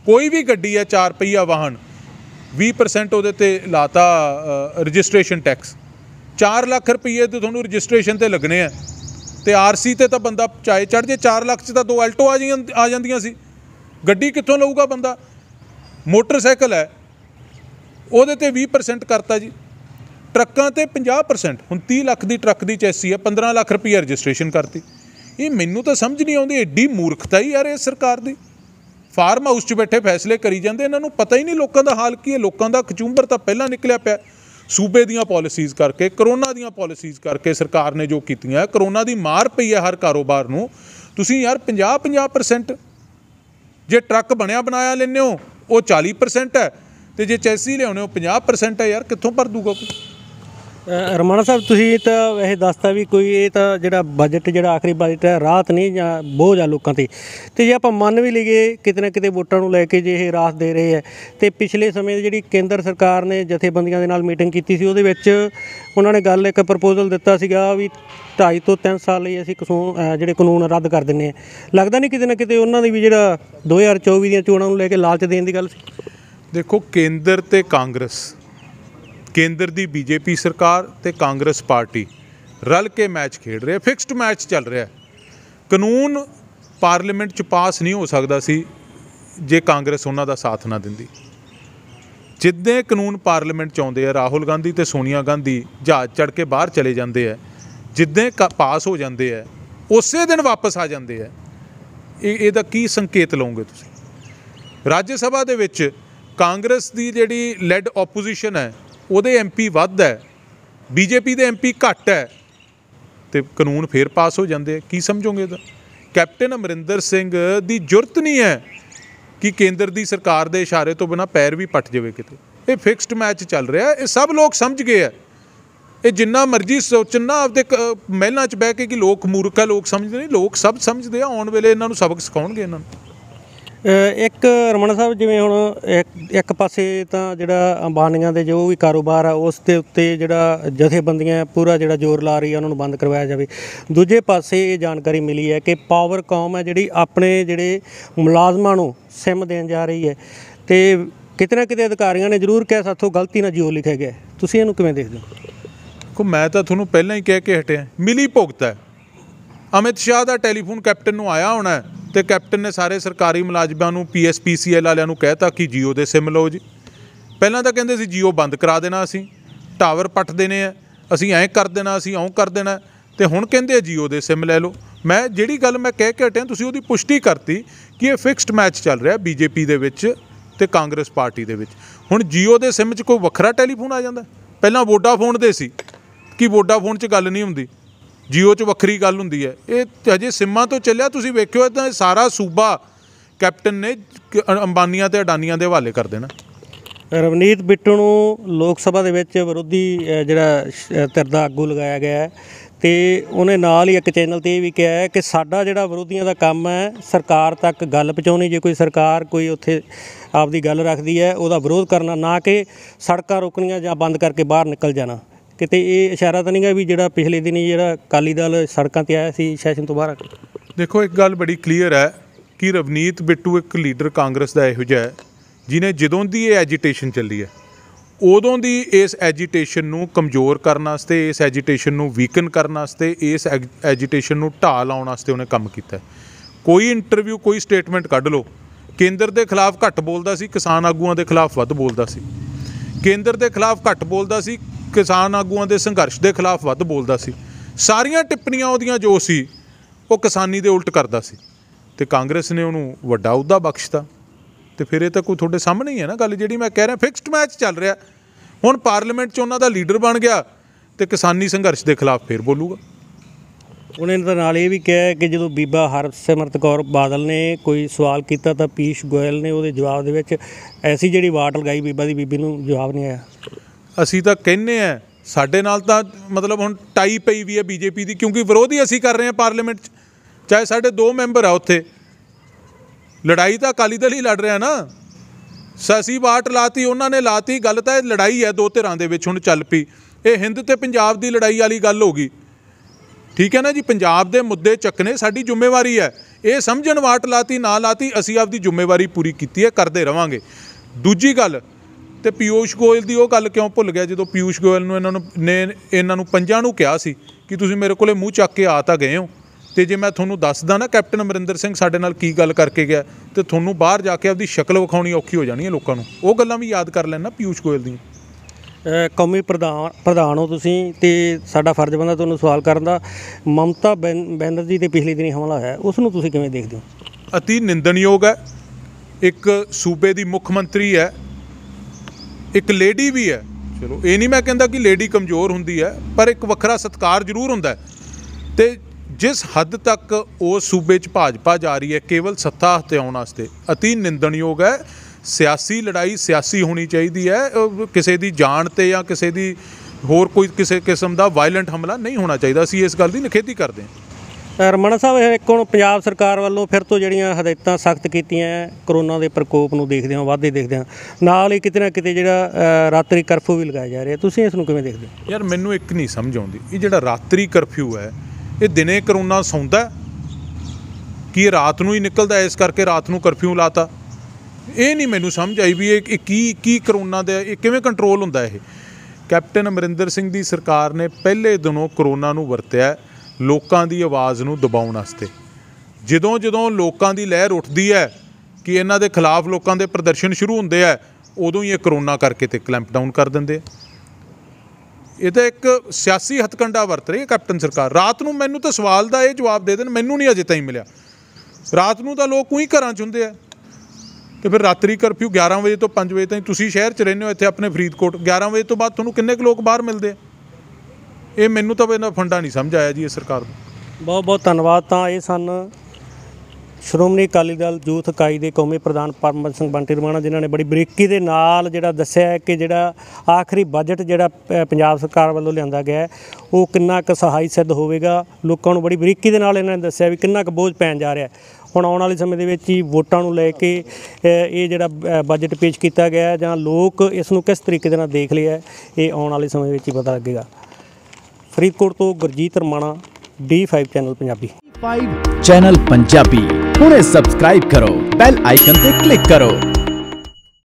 ਕੋਈ ਵੀ ਗੱਡੀ ਹੈ 4 ਰੁਪਇਆ ਵਾਹਨ 20% ਉਹਦੇ ਤੇ ਲਾਤਾ ਰਜਿਸਟ੍ਰੇਸ਼ਨ ਟੈਕਸ 4 ਲੱਖ ਰੁਪਈਏ ਤੇ ਤੁਹਾਨੂੰ ਰਜਿਸਟ੍ਰੇਸ਼ਨ ਤੇ ਲੱਗਣੇ ਆ ਤੇ ਆਰਸੀ ਤੇ ਤਾਂ ਬੰਦਾ ਚਾਏ ਚੜ ਜੇ 4 ਲੱਖ 'ਚ ਤਾਂ ਦੋ ਐਲਟੋ ਆ ਆ ਜਾਂਦੀਆਂ ਸੀ ਗੱਡੀ ਕਿੱਥੋਂ ਲਊਗਾ ਬੰਦਾ ਮੋਟਰਸਾਈਕਲ ਹੈ ਉਹਦੇ ਤੇ 20% ਕਰਤਾ ਜੀ ਟਰੱਕਾਂ ਤੇ 50% ਹੁਣ 30 ਲੱਖ ਦੀ ਟਰੱਕ ਦੀ ਚੈਸੀ ਹੈ 15 ਲੱਖ ਰੁਪਏ ਰਜਿਸਟ੍ਰੇਸ਼ਨ ਕਰਤੀ ਇਹ ਮੈਨੂੰ ਤਾਂ ਸਮਝ ਨਹੀਂ ਆਉਂਦੀ ਐਡੀ ਮੂਰਖਤਾ ਹੀ ਯਾਰ ਇਹ ਸਰਕਾਰ ਦੀ ਫਾਰਮ ਹਾਊਸ 'ਚ ਬੈਠੇ ਫੈਸਲੇ ਕਰੀ ਜਾਂਦੇ ਇਹਨਾਂ ਨੂੰ ਪਤਾ ਹੀ ਨਹੀਂ ਲੋਕਾਂ ਦਾ ਹਾਲ ਕੀ ਹੈ ਲੋਕਾਂ ਦਾ ਖਚੂੰਬਰ ਤਾਂ ਪਹਿਲਾਂ ਨਿਕਲਿਆ ਪਿਆ ਸੂਬੇ ਦੀਆਂ ਪਾਲਿਸੀਜ਼ ਕਰਕੇ ਕਰੋਨਾ ਦੀਆਂ ਪਾਲਿਸੀਜ਼ ਕਰਕੇ ਸਰਕਾਰ ਨੇ ਜੋ ਕੀਤੀਆਂ ਕਰੋਨਾ ਦੀ ਮਾਰ ਪਈ ਹੈ ਹਰ ਕਾਰੋਬਾਰ ਨੂੰ ਤੁਸੀਂ ਯਾਰ 50 50% ਜੇ ਟਰੱਕ ਬਣਿਆ ਬਣਾਇਆ ਲੈਣੇ ਹੋ ਉਹ 40% ਹੈ ਤੇ ਜੇ ਚੈਸੀ ਲਿਆਉਣੇ ਹੋ 50% ਹੈ ਯਾਰ ਕਿੱਥੋਂ ਭਰ ਦੂਗਾ ਕੋਈ ਰਮਣਾ ਸਾਹਿਬ ਤੁਸੀਂ ਤਾਂ ਇਹ ਦੱਸਤਾ ਵੀ ਕੋਈ ਇਹ ਤਾਂ ਜਿਹੜਾ ਬਜਟ ਜਿਹੜਾ ਆਖਰੀ ਬਜਟ ਹੈ ਰਾਤ ਨਹੀਂ ਜਾਂ ਬੋਝ ਆ ਲੋਕਾਂ ਤੇ ਤੇ ਜੇ ਆਪਾਂ ਮੰਨ ਵੀ ਲਈਏ ਕਿਤੇ ਨਾ ਕਿਤੇ ਵੋਟਾਂ ਨੂੰ ਲੈ ਕੇ ਜੇ ਇਹ ਰਾਤ ਦੇ ਰਹੇ ਹੈ ਤੇ ਪਿਛਲੇ ਸਮੇਂ ਜਿਹੜੀ ਕੇਂਦਰ ਸਰਕਾਰ ਨੇ ਜਥੇਬੰਦੀਆਂ ਦੇ ਨਾਲ ਮੀਟਿੰਗ ਕੀਤੀ ਸੀ ਉਹਦੇ ਵਿੱਚ ਉਹਨਾਂ ਨੇ ਗੱਲ ਇੱਕ ਪ੍ਰਪੋਜ਼ਲ ਦਿੱਤਾ ਸੀਗਾ ਵੀ 2.5 ਤੋਂ 3 ਸਾਲ ਲਈ ਅਸੀਂ ਜਿਹੜੇ ਕਾਨੂੰਨ ਰੱਦ ਕਰ ਦਿੰਨੇ ਆ ਲੱਗਦਾ ਨਹੀਂ ਕਿਤੇ ਨਾ ਕਿਤੇ ਉਹਨਾਂ ਦੀ ਵੀ ਜਿਹੜਾ 2024 ਦੀਆਂ ਚੋਣਾਂ ਨੂੰ ਲੈ ਕੇ ਲਾਲਚ ਦੇਣ ਦੀ ਗੱਲ ਸੀ ਦੇਖੋ ਕੇਂਦਰ ਤੇ ਕਾਂਗਰਸ ਕੇਂਦਰ ਦੀ ਬੀਜੇਪੀ ਸਰਕਾਰ ਤੇ ਕਾਂਗਰਸ ਪਾਰਟੀ ਰਲ ਕੇ ਮੈਚ ਖੇਡ ਰਹੇ ਫਿਕਸਡ ਮੈਚ ਚੱਲ ਰਿਹਾ ਕਾਨੂੰਨ ਪਾਰਲੀਮੈਂਟ 'ਚ ਪਾਸ ਨਹੀਂ ਹੋ ਸਕਦਾ ਸੀ ਜੇ ਕਾਂਗਰਸ ਉਹਨਾਂ ਦਾ ਸਾਥ ਨਾ ਦਿੰਦੀ ਜਿੱਦੇ ਕਾਨੂੰਨ ਪਾਰਲੀਮੈਂਟ 'ਚ ਆਉਂਦੇ ਆ ਰਾਹੁਲ ਗਾਂਧੀ ਤੇ ਸੋਨੀਆ ਗਾਂਧੀ ਜਹਾਜ਼ ਚੜ ਕੇ ਬਾਹਰ ਚਲੇ ਜਾਂਦੇ ਆ ਜਿੱਦੇ ਪਾਸ ਹੋ ਜਾਂਦੇ ਆ ਉਸੇ ਦਿਨ ਵਾਪਸ ਆ ਜਾਂਦੇ ਆ ਇਹ ਇਹਦਾ ਕੀ ਸੰਕੇਤ ਲਓਗੇ ਤੁਸੀਂ ਰਾਜ ਸਭਾ ਦੇ ਵਿੱਚ ਕਾਂਗਰਸ ਦੀ ਜਿਹੜੀ ਲੈਡ ਆਪੋਜੀਸ਼ਨ ਹੈ ਉਹਦੇ ਐਮਪੀ ਵੱਧ ਹੈ ਬੀਜੇਪੀ ਦੇ ਐਮਪੀ ਘੱਟ ਹੈ ਤੇ ਕਾਨੂੰਨ ਫੇਰ ਪਾਸ ਹੋ ਜਾਂਦੇ ਆ ਕੀ ਸਮਝੋਗੇ ਤਾਂ ਕੈਪਟਨ ਅਮਰਿੰਦਰ ਸਿੰਘ ਦੀ ਜੁਰਤ ਨਹੀਂ ਹੈ ਕਿ ਕੇਂਦਰ ਦੀ ਸਰਕਾਰ ਦੇ ਇਸ਼ਾਰੇ ਤੋਂ ਬਿਨਾ ਪੈਰ ਵੀ ਪੱਟ ਜਾਵੇ ਕਿਤੇ ਇਹ ਫਿਕਸਡ ਮੈਚ ਚੱਲ ਰਿਹਾ ਇਹ ਸਭ ਲੋਕ ਸਮਝ ਗਏ ਆ ਇਹ ਜਿੰਨਾ ਮਰਜ਼ੀ ਸੋਚਣਾ ਆਪਦੇ ਮਹਿਲਾਂ 'ਚ ਬਹਿ ਕੇ ਕਿ ਲੋਕ ਮੂਰਖ ਆ ਲੋਕ ਸਮਝਦੇ ਨਹੀਂ ਲੋਕ ਸਭ ਸਮਝਦੇ ਆ ਆਉਣ ਵੇਲੇ ਇਹਨਾਂ ਨੂੰ ਸਬਕ ਸਿਖਾਉਣਗੇ ਇਹਨਾਂ ਨੂੰ ਇੱਕ ਰਮਣ ਸਾਹਿਬ ਜਿਵੇਂ ਹੁਣ ਇੱਕ ਪਾਸੇ ਤਾਂ ਜਿਹੜਾ ਅੰਬਾਨੀਆਂ ਦੇ ਜੋ ਵੀ ਕਾਰੋਬਾਰ ਆ ਉਸ ਦੇ ਉੱਤੇ ਜਿਹੜਾ ਜਥੇਬੰਦੀਆਂ ਪੂਰਾ ਜਿਹੜਾ ਜ਼ੋਰ ਲਾ ਰਹੀ ਆ ਉਹਨਾਂ ਨੂੰ ਬੰਦ ਕਰਵਾਇਆ ਜਾਵੇ ਦੂਜੇ ਪਾਸੇ ਇਹ ਜਾਣਕਾਰੀ ਮਿਲੀ ਹੈ ਕਿ ਪਾਵਰ ਕਾਮ ਹੈ ਜਿਹੜੀ ਆਪਣੇ ਜਿਹੜੇ ਮੁਲਾਜ਼ਮਾਂ ਨੂੰ ਸਿਮ ਦੇਣ ਜਾ ਰਹੀ ਹੈ ਤੇ ਕਿਤਨੇ ਕਿਤੇ ਅਧਿਕਾਰੀਆਂ ਨੇ ਜ਼ਰੂਰ ਕਿਹਾ ਸਾਥੋਂ ਗਲਤੀ ਨਾਲ ਜੀਓ ਲਿਖਿਆ ਗਿਆ ਤੁਸੀਂ ਇਹਨੂੰ ਕਿਵੇਂ ਦੇਖਦੇ ਹੋ ਕੋ ਮੈਂ ਤਾਂ ਤੁਹਾਨੂੰ ਪਹਿਲਾਂ ਹੀ ਕਹਿ ਕੇ ਹਟਿਆ ਮਿਲੀ ਭੁਗਤ ਹੈ ਅਮਿਤ ਸ਼ਾਹ ਦਾ ਟੈਲੀਫੋਨ ਕੈਪਟਨ ਨੂੰ ਆਇਆ ਹੋਣਾ ਤੇ ਕੈਪਟਨ ਨੇ ਸਾਰੇ ਸਰਕਾਰੀ ਮੁਲਾਜ਼ਮਾਂ ਨੂੰ ਪੀਐਸਪੀਸੀਐਲ ਵਾਲਿਆਂ ਨੂੰ ਕਹਿਤਾ ਕਿ ਜੀਓ ਦੇ ਸਿਮ ਲਓ ਜੀ ਪਹਿਲਾਂ ਤਾਂ ਕਹਿੰਦੇ ਸੀ ਜੀਓ ਬੰਦ ਕਰਾ ਦੇਣਾ ਅਸੀਂ ਟਾਵਰ ਪੱਟ ਦੇਨੇ ਆ ਅਸੀਂ ਐਂ ਕਰ ਦੇਣਾ ਅਸੀਂ ਔਂ ਕਰ ਦੇਣਾ ਤੇ ਹੁਣ ਕਹਿੰਦੇ ਜੀਓ ਦੇ ਸਿਮ ਲੈ ਲਓ ਮੈਂ ਜਿਹੜੀ ਗੱਲ ਮੈਂ ਕਹਿ ਕੇ ਹਟਿਆ ਤੁਸੀਂ ਉਹਦੀ ਪੁਸ਼ਟੀ ਕਰਤੀ ਕਿ ਇਹ ਫਿਕਸਡ ਮੈਚ ਚੱਲ ਰਿਹਾ ਬੀਜੇਪੀ ਦੇ ਵਿੱਚ ਤੇ ਕਾਂਗਰਸ ਪਾਰਟੀ ਦੇ ਵਿੱਚ ਹੁਣ ਜੀਓ ਦੇ ਸਿਮ 'ਚ ਕੋਈ ਵੱਖਰਾ ਟੈਲੀਫੋਨ ਆ ਜਾਂਦਾ ਪਹਿਲਾਂ ਵੋਡਾਫੋਨ ਦੇ ਸੀ ਕਿ ਵੋਡਾਫੋਨ 'ਚ ਗੱਲ ਨਹੀਂ ਹੁੰਦੀ ਜੀਓ 'ਚ ਵੱਖਰੀ ਗੱਲ ਹੁੰਦੀ ਹੈ ਇਹ ਹਜੇ ਸਿੰਮਾਂ ਤੋਂ ਚੱਲਿਆ ਤੁਸੀਂ ਵੇਖਿਓ ਇਦਾਂ ਸਾਰਾ ਸੂਬਾ ਕੈਪਟਨ ਨੇ ਅੰਬਾਨੀਆਂ ਤੇ ਅਡਾਨੀਆਂ ਦੇ ਹਵਾਲੇ ਕਰ ਦੇਣਾ ਰਵਨੀਤ ਬਿੱਟੂ ਨੂੰ ਲੋਕ ਸਭਾ ਦੇ ਵਿੱਚ ਵਿਰੋਧੀ ਜਿਹੜਾ ਧਿਰ ਦਾ ਆਗੂ ਲਗਾਇਆ ਗਿਆ ਹੈ ਤੇ ਉਹਨੇ ਨਾਲ ਹੀ ਇੱਕ ਚੈਨਲ ਤੇ ਇਹ ਵੀ ਕਿਹਾ ਹੈ ਕਿ ਸਾਡਾ ਜਿਹੜਾ ਵਿਰੋਧੀਆਂ ਦਾ ਕੰਮ ਹੈ ਸਰਕਾਰ ਤੱਕ ਗੱਲ ਪਹੁੰਚਾਉਣੀ ਜੇ ਕੋਈ ਸਰਕਾਰ ਕੋਈ ਉੱਥੇ ਆਪਦੀ ਗੱਲ ਰੱਖਦੀ ਹੈ ਉਹਦਾ ਵਿਰੋਧ ਕਰਨਾ ਨਾ ਕਿ ਸੜਕਾਂ ਰੋਕਣੀਆਂ ਜਾਂ ਬੰਦ ਕਰਕੇ ਬਾਹਰ ਨਿਕਲ ਜਾਣਾ ਕਿਤੇ ਇਹ ਇਸ਼ਾਰਾ ਤਾਂ ਨਹੀਂਗਾ ਵੀ ਜਿਹੜਾ ਪਿਛਲੇ ਦਿਨ ਜਿਹੜਾ ਕਾਲੀ ਦਲ ਸੜਕਾਂ ਤੇ ਆਇਆ ਸੀ ਸੈਸ਼ਨ ਤੋਂ ਬਾਹਰ ਦੇਖੋ ਇੱਕ ਗੱਲ ਬੜੀ ਕਲੀਅਰ ਹੈ ਕਿ ਰਵਨੀਤ ਬਿੱਟੂ ਇੱਕ ਲੀਡਰ ਕਾਂਗਰਸ ਦਾ ਇਹੋ ਜਿਹਾ ਹੈ ਜਿਨੇ ਜਦੋਂ ਦੀ ਇਹ ਐਜੀਟੇਸ਼ਨ ਚੱਲੀ ਹੈ ਉਦੋਂ ਦੀ ਇਸ ਐਜੀਟੇਸ਼ਨ ਨੂੰ ਕਮਜ਼ੋਰ ਕਰਨ ਵਾਸਤੇ ਇਸ ਐਜੀਟੇਸ਼ਨ ਨੂੰ ਵੀਕਨ ਕਰਨ ਵਾਸਤੇ ਇਸ ਐਜੀਟੇਸ਼ਨ ਨੂੰ ਢਾਹ ਲਾਉਣ ਵਾਸਤੇ ਉਹਨੇ ਕੰਮ ਕੀਤਾ ਕੋਈ ਇੰਟਰਵਿਊ ਕੋਈ ਸਟੇਟਮੈਂਟ ਕੱਢ ਲਓ ਕੇਂਦਰ ਦੇ ਖਿਲਾਫ ਘੱਟ ਬੋਲਦਾ ਸੀ ਕਿਸਾਨ ਆਗੂਆਂ ਦੇ ਖਿਲਾਫ ਵੱਧ ਬੋਲਦਾ ਸੀ ਕੇਂਦਰ ਦੇ ਖਿਲਾਫ ਘੱਟ ਬੋਲਦਾ ਸੀ ਕਿਸਾਨ ਆਗੂਆਂ ਦੇ ਸੰਘਰਸ਼ ਦੇ ਖਿਲਾਫ ਵੱਧ ਬੋਲਦਾ ਸੀ ਸਾਰੀਆਂ ਟਿੱਪਣੀਆਂ ਉਹਦੀਆਂ ਜੋ ਸੀ ਉਹ ਕਿਸਾਨੀ ਦੇ ਉਲਟ ਕਰਦਾ ਸੀ ਤੇ ਕਾਂਗਰਸ ਨੇ ਉਹਨੂੰ ਵੱਡਾ ਅਹੁਦਾ ਬਖਸ਼ਤਾ ਤੇ ਫਿਰ ਇਹ ਤਾਂ ਕੋਈ ਤੁਹਾਡੇ ਸਾਹਮਣੇ ਹੀ ਹੈ ਨਾ ਗੱਲ ਜਿਹੜੀ ਮੈਂ ਕਹਿ ਰਿਹਾ ਫਿਕਸਡ ਮੈਚ ਚੱਲ ਰਿਹਾ ਹੁਣ ਪਾਰਲੀਮੈਂਟ 'ਚ ਉਹਨਾਂ ਦਾ ਲੀਡਰ ਬਣ ਗਿਆ ਤੇ ਕਿਸਾਨੀ ਸੰਘਰਸ਼ ਦੇ ਖਿਲਾਫ ਫੇਰ ਬੋਲੂਗਾ ਉਹਨੇ ਤਾਂ ਨਾਲ ਇਹ ਵੀ ਕਿਹਾ ਕਿ ਜਦੋਂ ਬੀਬਾ ਹਰਸਿਮਰਤ ਕੌਰ ਬਾਦਲ ਨੇ ਕੋਈ ਸਵਾਲ ਕੀਤਾ ਤਾਂ ਪੀਸ਼ ਗੋਇਲ ਨੇ ਉਹਦੇ ਜਵਾਬ ਦੇ ਵਿੱਚ ਐਸੀ ਜਿਹੜੀ ਵਾਟ ਲਗਾਈ ਬੀਬਾ ਦੀ ਬੀਬੀ ਨੂੰ ਜਵਾਬ ਨਹੀਂ ਆਇਆ ਅਸੀਂ ਤਾਂ ਕਹਿੰਨੇ ਆ ਸਾਡੇ ਨਾਲ ਤਾਂ ਮਤਲਬ ਹੁਣ ਟਾਈ ਪਈ ਵੀ ਹੈ ਬੀਜੇਪੀ ਦੀ ਕਿਉਂਕਿ ਵਿਰੋਧ ਹੀ ਅਸੀਂ ਕਰ ਰਹੇ ਹਾਂ ਪਾਰਲੀਮੈਂਟ 'ਚ ਚਾਹੇ ਸਾਡੇ ਦੋ ਮੈਂਬਰ ਆ ਉੱਥੇ ਲੜਾਈ ਤਾਂ ਅਕਾਲੀ ਦਲ ਹੀ ਲੜ ਰਿਹਾ ਨਾ ਸਸੀ ਬਾਟ ਲਾਤੀ ਉਹਨਾਂ ਨੇ ਲਾਤੀ ਗੱਲ ਤਾਂ ਇਹ ਲੜਾਈ ਹੈ ਦੋ ਧਿਰਾਂ ਦੇ ਵਿੱਚ ਹੁਣ ਚੱਲ ਪਈ ਇਹ ਹਿੰਦ ਤੇ ਪੰਜਾਬ ਦੀ ਲੜਾਈ ਵਾਲੀ ਗੱਲ ਹੋ ਗਈ ਠੀਕ ਹੈ ਨਾ ਜੀ ਪੰਜਾਬ ਦੇ ਮੁੱਦੇ ਚੱਕਨੇ ਸਾਡੀ ਜ਼ਿੰਮੇਵਾਰੀ ਹੈ ਇਹ ਸਮਝਣ ਵਾਟ ਲਾਤੀ ਨਾ ਲਾਤੀ ਅਸੀਂ ਆਪਦੀ ਜ਼ਿੰਮੇਵਾਰੀ ਪੂਰੀ ਕੀਤੀ ਹੈ ਕਰਦੇ ਰਵਾਂਗੇ ਦੂਜੀ ਗੱਲ ਤੇ ਪਿਊਸ਼ ਗੋਇਲ ਦੀ ਉਹ ਗੱਲ ਕਿਉਂ ਭੁੱਲ ਗਿਆ ਜਦੋਂ ਪਿਊਸ਼ ਗੋਇਲ ਨੂੰ ਇਹਨਾਂ ਨੂੰ ਨੇ ਇਹਨਾਂ ਨੂੰ ਪੰਜਾਂ ਨੂੰ ਕਿਹਾ ਸੀ ਕਿ ਤੁਸੀਂ ਮੇਰੇ ਕੋਲੇ ਮੂੰਹ ਚੱਕ ਕੇ ਆ ਤਾਂ ਗਏ ਹੋ ਤੇ ਜੇ ਮੈਂ ਤੁਹਾਨੂੰ ਦੱਸਦਾ ਨਾ ਕੈਪਟਨ ਅਮਰਿੰਦਰ ਸਿੰਘ ਸਾਡੇ ਨਾਲ ਕੀ ਗੱਲ ਕਰਕੇ ਗਿਆ ਤੇ ਤੁਹਾਨੂੰ ਬਾਹਰ ਜਾ ਕੇ ਆਪਦੀ ਸ਼ਕਲ ਵਿਖਾਉਣੀ ਔਖੀ ਹੋ ਜਾਣੀ ਹੈ ਲੋਕਾਂ ਨੂੰ ਉਹ ਗੱਲਾਂ ਵੀ ਯਾਦ ਕਰ ਲੈਣਾ ਪਿਊਸ਼ ਗੋਇਲ ਦੀ ਕੌਮੀ ਪ੍ਰਧਾਨ ਪ੍ਰਧਾਨ ਹੋ ਤੁਸੀਂ ਤੇ ਸਾਡਾ ਫਰਜ਼ ਬੰਦਾ ਤੁਹਾਨੂੰ ਸਵਾਲ ਕਰਨ ਦਾ ਮਮਤਾ ਬੈਨਰਜੀ ਤੇ ਪਿਛਲੇ ਦਿਨੀ ਹਮਲਾ ਹੋਇਆ ਉਸ ਨੂੰ ਤੁਸੀਂ ਕਿਵੇਂ ਦੇਖਦੇ ਹੋ ਅਤੀ ਨਿੰਦਣਯੋਗ ਹੈ ਇੱਕ ਸੂਬੇ ਦੀ ਮੁੱਖ ਮੰਤਰੀ ਹੈ ਇੱਕ ਲੇਡੀ ਵੀ ਹੈ ਚਲੋ ਇਹ ਨਹੀਂ ਮੈਂ ਕਹਿੰਦਾ ਕਿ ਲੇਡੀ ਕਮਜ਼ੋਰ ਹੁੰਦੀ ਹੈ ਪਰ ਇੱਕ ਵੱਖਰਾ ਸਤਕਾਰ ਜ਼ਰੂਰ ਹੁੰਦਾ ਤੇ ਜਿਸ ਹੱਦ ਤੱਕ ਉਸ ਸੂਬੇ 'ਚ ਭਾਜਪਾ ਜਾ ਰਹੀ ਹੈ ਕੇਵਲ ਸੱਤਾ ਆਉਣ ਵਾਸਤੇ ਅਤੀ ਨਿੰਦਣਯੋਗ ਹੈ ਸਿਆਸੀ ਲੜਾਈ ਸਿਆਸੀ ਹੋਣੀ ਚਾਹੀਦੀ ਹੈ ਕਿਸੇ ਦੀ ਜਾਨ ਤੇ ਜਾਂ ਕਿਸੇ ਦੀ ਹੋਰ ਕੋਈ ਕਿਸੇ ਕਿਸਮ ਦਾ ਵਾਇਲੈਂਟ ਹਮਲਾ ਨਹੀਂ ਹੋਣਾ ਚਾਹੀਦਾ ਅਸੀਂ ਇਸ ਗੱਲ ਦੀ ਨਿਖੇਧੀ ਕਰਦੇ ਹਾਂ ਰਮਣਾ ਸਾਹਿਬ ਇੱਕ ਹੁਣ ਪੰਜਾਬ ਸਰਕਾਰ ਵੱਲੋਂ ਫਿਰ ਤੋਂ ਜਿਹੜੀਆਂ ਹਦਾਇਤਾਂ ਸਖਤ ਕੀਤੀਆਂ ਕਰੋਨਾ ਦੇ ਪ੍ਰਕੋਪ ਨੂੰ ਦੇਖਦੇ ਹਾਂ ਵਾਧੇ ਦੇਖਦੇ ਹਾਂ ਨਾਲ ਹੀ ਕਿਤੇ ਨਾ ਕਿਤੇ ਜਿਹੜਾ ਰਾਤਰੀ ਕਰਫਿਊ ਵੀ ਲਗਾਇਆ ਜਾ ਰਿਹਾ ਤੁਸੀਂ ਇਸ ਨੂੰ ਕਿਵੇਂ ਦੇਖਦੇ ਹੋ ਯਾਰ ਮੈਨੂੰ ਇੱਕ ਨਹੀਂ ਸਮਝ ਆਉਂਦੀ ਇਹ ਜਿਹੜਾ ਰਾਤਰੀ ਕਰਫਿਊ ਹੈ ਇਹ ਦਿਨੇ ਕਰੋਨਾ ਸੌਂਦਾ ਕੀ ਰਾਤ ਨੂੰ ਹੀ ਨਿਕਲਦਾ ਇਸ ਕਰਕੇ ਰਾਤ ਨੂੰ ਕਰਫਿਊ ਲਾਤਾ ਇਹ ਨਹੀਂ ਮੈਨੂੰ ਸਮਝ ਆਈ ਵੀ ਇਹ ਕੀ ਕੀ ਕਰੋਨਾ ਦਾ ਇਹ ਕਿਵੇਂ ਕੰਟਰੋਲ ਹੁੰਦਾ ਇਹ ਕੈਪਟਨ ਅਮਰਿੰਦਰ ਸਿੰਘ ਦੀ ਸਰਕਾਰ ਨੇ ਪਹਿਲੇ ਦਿਨੋਂ ਕਰੋਨਾ ਨੂੰ ਵਰਤਿਆ ਲੋਕਾਂ ਦੀ ਆਵਾਜ਼ ਨੂੰ ਦਬਾਉਣ ਵਾਸਤੇ ਜਦੋਂ ਜਦੋਂ ਲੋਕਾਂ ਦੀ ਲਹਿਰ ਉੱਠਦੀ ਹੈ ਕਿ ਇਹਨਾਂ ਦੇ ਖਿਲਾਫ ਲੋਕਾਂ ਦੇ ਪ੍ਰਦਰਸ਼ਨ ਸ਼ੁਰੂ ਹੁੰਦੇ ਆ ਉਦੋਂ ਹੀ ਇਹ ਕਰੋਨਾ ਕਰਕੇ ਤੇ ਕਲੈਂਪ ਡਾਊਨ ਕਰ ਦਿੰਦੇ ਆ ਇਹ ਤਾਂ ਇੱਕ ਸਿਆਸੀ ਹਤਕੰਡਾ ਵਰਤ ਰਹੀ ਹੈ ਕੈਪਟਨ ਸਰਕਾਰ ਰਾਤ ਨੂੰ ਮੈਨੂੰ ਤਾਂ ਸਵਾਲ ਦਾ ਇਹ ਜਵਾਬ ਦੇ ਦੇਣ ਮੈਨੂੰ ਨਹੀਂ ਅਜੇ ਤਾਈਂ ਮਿਲਿਆ ਰਾਤ ਨੂੰ ਤਾਂ ਲੋਕ ਉਹੀ ਘਰਾਂ 'ਚ ਹੁੰਦੇ ਆ ਤੇ ਫਿਰ ਰਾਤਰੀ ਕਰਫਿਊ 11 ਵਜੇ ਤੋਂ 5 ਵਜੇ ਤਾਈਂ ਤੁਸੀਂ ਸ਼ਹਿਰ 'ਚ ਰਹਿੰਦੇ ਹੋ ਇੱਥੇ ਆਪਣੇ ਫਰੀਦਕੋਟ 11 ਵਜੇ ਤੋਂ ਬਾਅਦ ਤੁਹਾਨੂੰ ਕਿੰਨੇ ਕੁ ਲੋਕ ਬਾਹਰ ਮਿਲਦੇ ਆ ਇਹ ਮੈਨੂੰ ਤਾਂ ਇਹਨਾਂ ਫੰਡਾ ਨਹੀਂ ਸਮਝ ਆਇਆ ਜੀ ਇਹ ਸਰਕਾਰ ਦਾ ਬਹੁਤ ਬਹੁਤ ਧੰਨਵਾਦ ਤਾਂ ਇਹ ਸਨ ਸ਼੍ਰੋਮਣੀ ਅਕਾਲੀ ਦਲ ਯੂਥ ਇਕਾਈ ਦੇ ਕੌਮੀ ਪ੍ਰਧਾਨ ਪਰਮਜੀਤ ਸਿੰਘ ਬੰਟੀ ਰਮਾਣਾ ਜਿਨ੍ਹਾਂ ਨੇ ਬੜੀ ਬਰੀਕੀ ਦੇ ਨਾਲ ਜਿਹੜਾ ਦੱਸਿਆ ਕਿ ਜਿਹੜਾ ਆਖਰੀ ਬਜਟ ਜਿਹੜਾ ਪੰਜਾਬ ਸਰਕਾਰ ਵੱਲੋਂ ਲਿਆਂਦਾ ਗਿਆ ਉਹ ਕਿੰਨਾ ਕੁ ਸਹਾਈ ਸਿੱਧ ਹੋਵੇਗਾ ਲੋਕਾਂ ਨੂੰ ਬੜੀ ਬਰੀਕੀ ਦੇ ਨਾਲ ਇਹਨਾਂ ਨੇ ਦੱਸਿਆ ਵੀ ਕਿੰਨਾ ਕੁ ਬੋਝ ਪੈਣ ਜਾ ਰਿਹਾ ਹੈ ਹੁਣ ਆਉਣ ਵਾਲੇ ਸਮੇਂ ਦੇ ਵਿੱਚ ਹੀ ਵੋਟਾਂ ਨੂੰ ਲੈ ਕੇ ਇਹ ਜਿਹੜਾ ਬਜਟ ਪੇਸ਼ ਕੀਤਾ ਗਿਆ ਜਾਂ ਲੋਕ ਇਸ ਨੂੰ ਕਿਸ ਤਰੀਕੇ ਦੇ ਨਾਲ ਦੇਖ ਲਿਆ ਇਹ ਆਉਣ ਵਾਲੇ ਸਮੇਂ ਵਿੱਚ ਹੀ ਪਤਾ ਲੱਗੇਗਾ ਫਰੀਦਕੋਟ ਤੋਂ Gurjeet Ramana D5 channel Punjabi 5 channel Punjabi ਹੁਣੇ ਸਬਸਕ੍ਰਾਈਬ ਕਰੋ ਬੈਲ ਆਈਕਨ ਤੇ ਕਲਿੱਕ ਕਰੋ